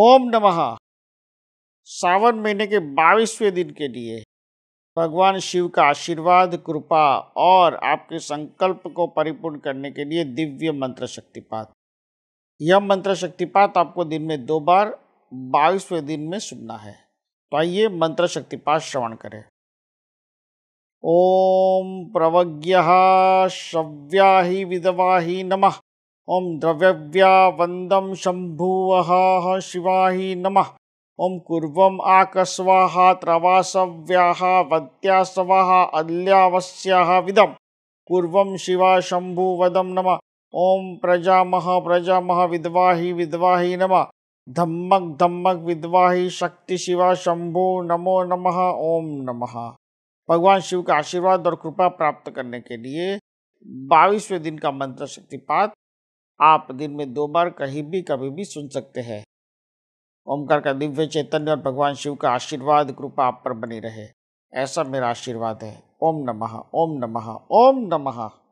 ओम नमः सावन महीने के बाईसवें दिन के लिए भगवान शिव का आशीर्वाद कृपा और आपके संकल्प को परिपूर्ण करने के लिए दिव्य मंत्र शक्तिपात यह मंत्र शक्तिपात आपको दिन में दो बार बाईसवें दिन में सुनना है तो आइए मंत्र शक्तिपात श्रवण करें ओम प्रवज्ञ शव्या ही विधवा ही नमः ओं द्रव्यव्या वंदम शिवाहि नमः ॐ कुर्वम् आकस्वाः त्रवासव्याः वत्यासवः अल्ल्यावस्याः विदं पूर्वं शिवा शम्भुवदं नम ओं प्रजा प्रजा विद्वाही विद्वाही नम धम्मक धम्मक विद्वाही शक्ति शिवा शंभु नमो नमः ओम नमः भगवान शिव का आशीर्वाद और कृपा प्राप्त करने के लिए बाईसवें दिन का मंत्र शक्तिपात आप दिन में दो बार कहीं भी कभी भी सुन सकते हैं ओमकार का दिव्य चैतन्य और भगवान शिव का आशीर्वाद कृपा आप पर बनी रहे ऐसा मेरा आशीर्वाद है ओम नमः ओम नमः ओम नमः